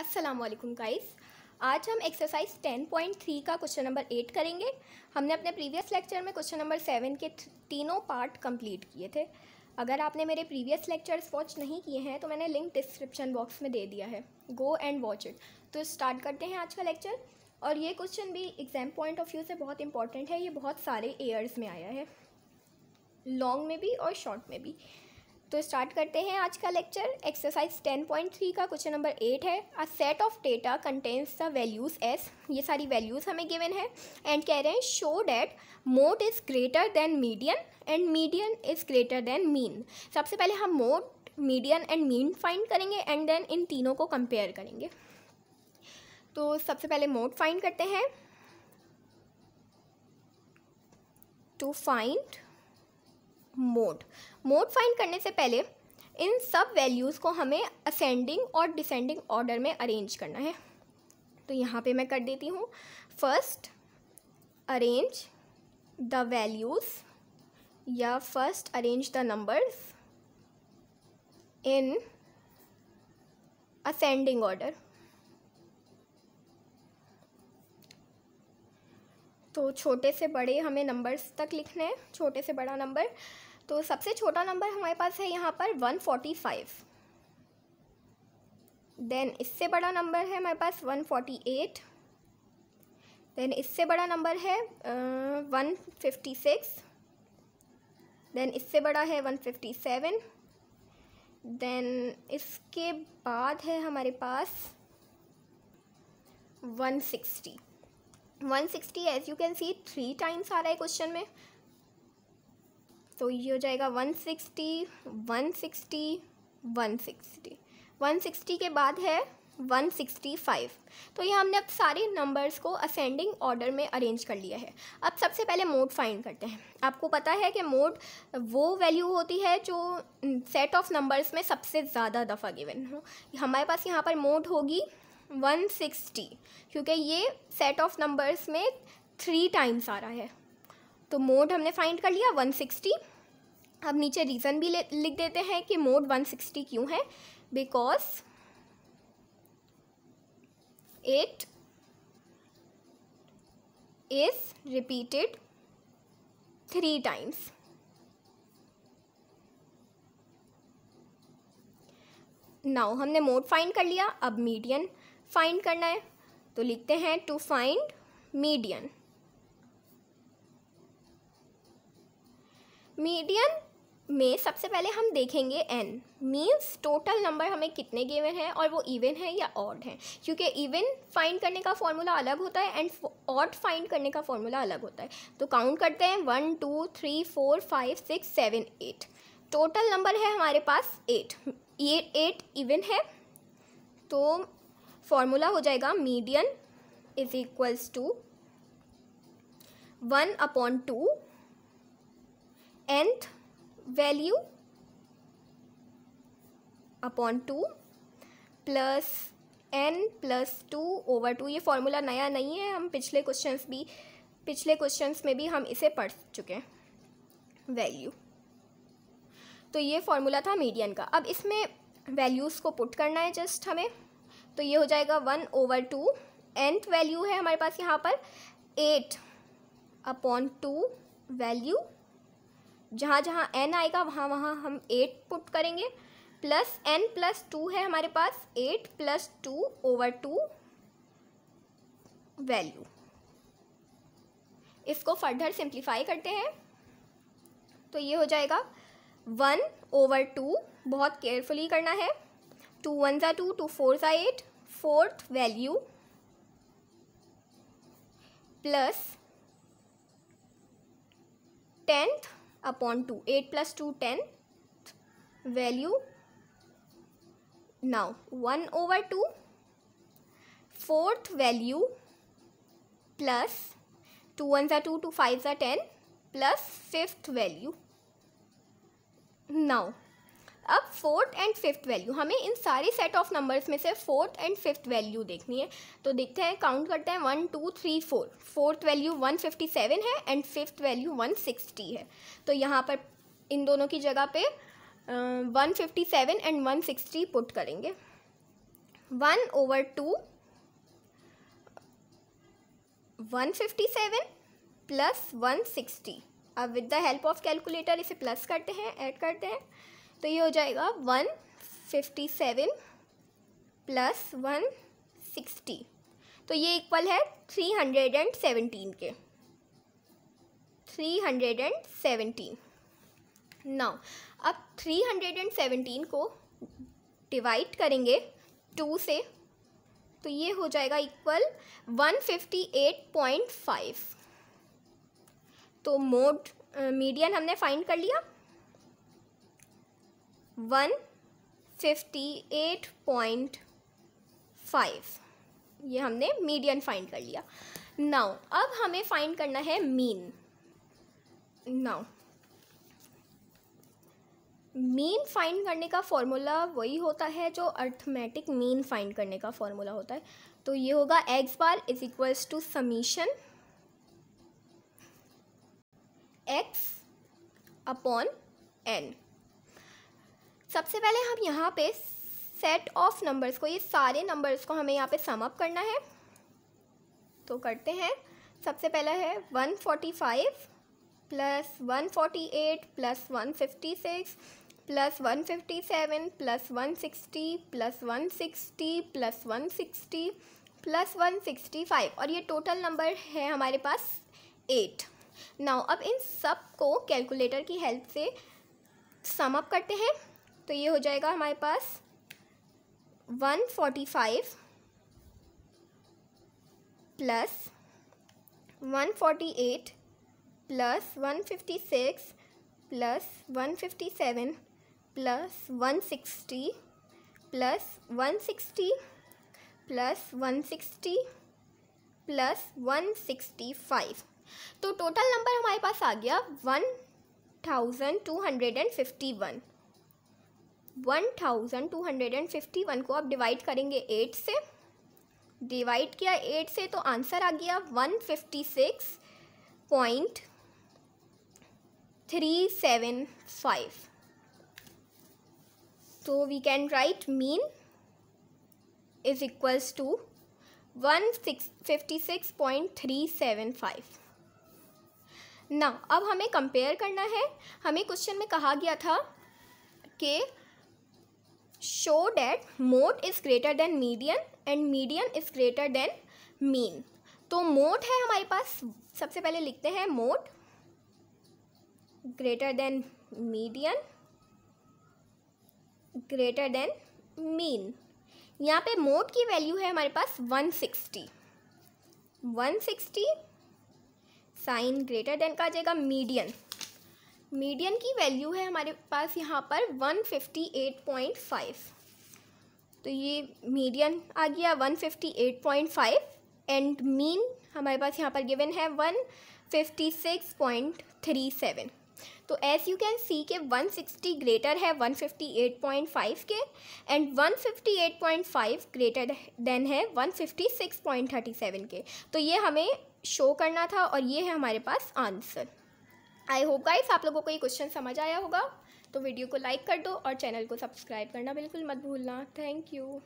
Aslam guys आज हम exercise 10.3 का क्वेश्चन नंबर एट करेंगे हमने अपने प्रीवियस लेक्चर में क्वेश्चन नंबर सेवन के तीनों पार्ट कंप्लीट किए थे अगर आपने मेरे प्रीवियस लेक्चर्स वॉच नहीं किए हैं तो मैंने लिंक डिस्क्रिप्शन बॉक्स में दे दिया है गो एंड वॉच इट तो स्टार्ट करते हैं आज का लेक्चर और ये क्वेश्चन भी एग्ज़ाम पॉइंट ऑफ व्यू से बहुत इंपॉर्टेंट है ये बहुत सारे एयर्स में आया है लॉन्ग में भी और शॉर्ट में भी तो स्टार्ट करते हैं आज का lecture exercise ten point three का क्वेश्चन नंबर एट है a set of data contains the values as ये सारी वैल्यूज़ हमें गिवन है एंड कह रहे हैं show that mode is greater than median and median is greater than mean सबसे पहले हम mode median and mean find करेंगे एंड देन इन तीनों को कंपेयर करेंगे तो सबसे पहले मोड फाइंड करते हैं to find mode mode find करने से पहले इन सब वैल्यूज़ को हमें असेंडिंग और डिसेंडिंग ऑर्डर में अरेंज करना है तो यहाँ पे मैं कर देती हूँ फर्स्ट अरेंज द वैल्यूज़ या first arrange the numbers in ascending order तो छोटे से बड़े हमें नंबर्स तक लिखने हैं छोटे से बड़ा नंबर तो सबसे छोटा नंबर हमारे पास है यहाँ पर वन फोर्टी फाइव देन इससे बड़ा नंबर है हमारे पास वन फोर्टी एट देन इससे बड़ा नंबर है वन फिफ्टी सिक्स देन इससे बड़ा है वन फिफ्टी सेवन देन इसके बाद है हमारे पास one sixty one sixty as you can see three times आ रहा है क्वेश्चन में सो तो ये हो जाएगा one sixty one sixty one sixty one sixty के बाद है वन सिक्सटी फाइव तो ये हमने अब सारे नंबर्स को असेंडिंग ऑर्डर में अरेंज कर लिया है अब सबसे पहले मोड फाइंड करते हैं आपको पता है कि मोड वो वैल्यू होती है जो सेट ऑफ नंबर्स में सबसे ज़्यादा दफ़ा गिवन हो हमारे पास यहाँ पर मोड होगी वन सिक्सटी क्योंकि ये सेट ऑफ नंबर्स में थ्री टाइम्स आ रहा है तो मोड हमने फाइंड कर लिया 160 अब नीचे रीज़न भी लिख देते हैं कि मोड 160 क्यों है because it is repeated three times now हमने मोड फाइंड कर लिया अब मीडियन फाइंड करना है तो लिखते हैं टू फाइंड मीडियन मीडियन में सबसे पहले हम देखेंगे एन मीन्स टोटल नंबर हमें कितने गिवन हैं और वो इवन है या ऑड है क्योंकि इवन फाइंड करने का फॉर्मूला अलग होता है एंड ऑड फाइंड करने का फॉर्मूला अलग होता है तो काउंट करते हैं one two three four five six seven eight total number है हमारे पास एट ये एट इवन है तो फॉर्मूला हो जाएगा median is equals to one upon two nth value upon two plus n plus two over two ये formula नया नहीं है हम पिछले क्वेश्चंस भी पिछले क्वेश्चंस में भी हम इसे पढ़ चुके हैं वैल्यू तो ये फॉर्मूला था मीडियन का अब इसमें वैल्यूज़ को पुट करना है जस्ट हमें तो ये हो जाएगा one over two nth value है हमारे पास यहाँ पर एट अपॉन टू वैल्यू जहाँ जहाँ एन आएगा वहाँ वहाँ हम एट पुट करेंगे प्लस एन प्लस टू है हमारे पास eight plus two over two value इसको फर्दर सिंप्लीफाई करते हैं तो ये हो जाएगा वन ओवर टू बहुत केयरफुली करना है टू वन ज़ा टू टू फोर ज़ा eight fourth value plus tenth upon 2. 8 plus 2, 10 value. Now 1 over 2 fourth value plus 2 ones are 2, 2 fives are 10 plus fifth value. Now fourth and fifth value हमें इन सारे set of numbers में से fourth and fifth value देखनी है तो देखते हैं काउंट करते हैं one two three four fourth value one fifty seven है and fifth value one sixty है तो यहाँ पर इन दोनों की जगह पे one fifty seven and one sixty put करेंगे one over two one fifty seven plus one sixty अब with the help of calculator इसे प्लस करते हैं ऐड करते हैं तो ये हो जाएगा one fifty seven plus one sixty तो ये इक्वल है थ्री हंड्रेड एंड सेवेंटीन के three hundred and seventeen now अब थ्री हंड्रेड एंड सेवेंटीन को डिवाइड करेंगे टू से तो ये हो जाएगा equal one fifty eight point five तो मोड मीडियन हमने फाइंड कर लिया one fifty eight point five ये हमने मीडियन फाइंड कर लिया नाउ अब हमें फाइंड करना है मीन नाउ मीन फाइंड करने का फॉर्मूला वही होता है जो अर्थमेटिक मीन फाइंड करने का फॉर्मूला होता है तो ये होगा x bar is equals to summation x upon n सबसे पहले हम यहाँ पे सेट ऑफ नंबर्स को ये सारे नंबर्स को हमें यहाँ पे सम अप करना है तो करते हैं सबसे पहला है 145 plus 148 plus 156 plus 157 plus 160 plus 160 plus 160 plus 165 और ये टोटल नंबर है हमारे पास एट नाउ अब इन सब को कैलकुलेटर की हेल्प से सम अप करते हैं तो ये हो जाएगा हमारे पास one forty five plus one forty eight plus one fifty six plus one fifty seven plus one sixty plus one sixty plus one sixty plus one sixty five तो टोटल नंबर हमारे पास आ गया one thousand two hundred and fifty one one thousand two hundred and fifty one को आप divide करेंगे eight से divide किया एट से तो आंसर आ गया one fifty six point three seven five तो we can write mean is equals to one six fifty six point three seven five ना अब हमें कंपेयर करना है हमें क्वेश्चन में कहा गया था कि show that mode is greater than median and median is greater than mean तो मोट है हमारे पास सबसे पहले लिखते हैं mode greater than median greater than mean यहाँ पे मोट की वैल्यू है हमारे पास 160 सिक्सटी साइन ग्रेटर देन का आ जाएगा मीडियन मीडियन की वैल्यू है हमारे पास यहाँ पर one fifty eight point five तो ये मीडियन आ गया one fifty eight point five and mean हमारे पास यहाँ पर गिवन है one fifty six point three seven तो एस यू कैन सी के 160 ग्रेटर है 158.5 के एंड 158.5 ग्रेटर देन है 156.37 के तो ये हमें शो करना था और ये है हमारे पास आंसर आई होप गाइस आप लोगों को ये क्वेश्चन समझ आया होगा तो वीडियो को लाइक कर दो और चैनल को सब्सक्राइब करना बिल्कुल मत भूलना थैंक यू